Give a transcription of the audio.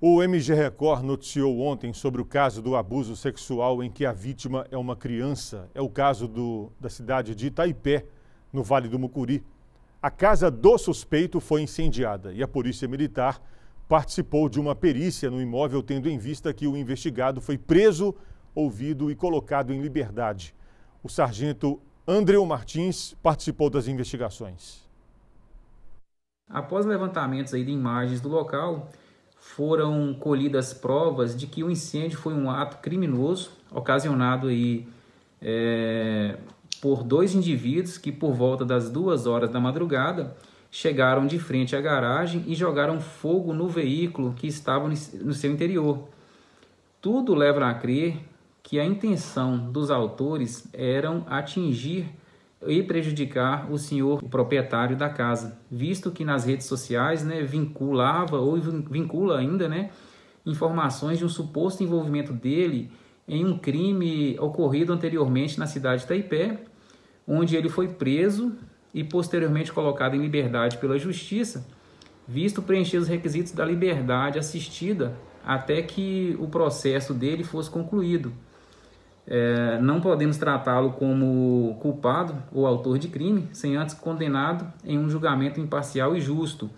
O MG Record noticiou ontem sobre o caso do abuso sexual em que a vítima é uma criança. É o caso do, da cidade de Itaipé, no Vale do Mucuri. A casa do suspeito foi incendiada e a Polícia Militar participou de uma perícia no imóvel, tendo em vista que o investigado foi preso, ouvido e colocado em liberdade. O sargento Andreu Martins participou das investigações. Após levantamentos aí de imagens do local, foram colhidas provas de que o incêndio foi um ato criminoso ocasionado aí é, por dois indivíduos que por volta das duas horas da madrugada chegaram de frente à garagem e jogaram fogo no veículo que estava no seu interior. Tudo leva a crer que a intenção dos autores eram atingir e prejudicar o senhor o proprietário da casa, visto que nas redes sociais né, vinculava ou vincula ainda né, informações de um suposto envolvimento dele em um crime ocorrido anteriormente na cidade de Taipé, onde ele foi preso e posteriormente colocado em liberdade pela justiça, visto preencher os requisitos da liberdade assistida até que o processo dele fosse concluído é, não podemos tratá-lo como culpado ou autor de crime sem antes condenado em um julgamento imparcial e justo,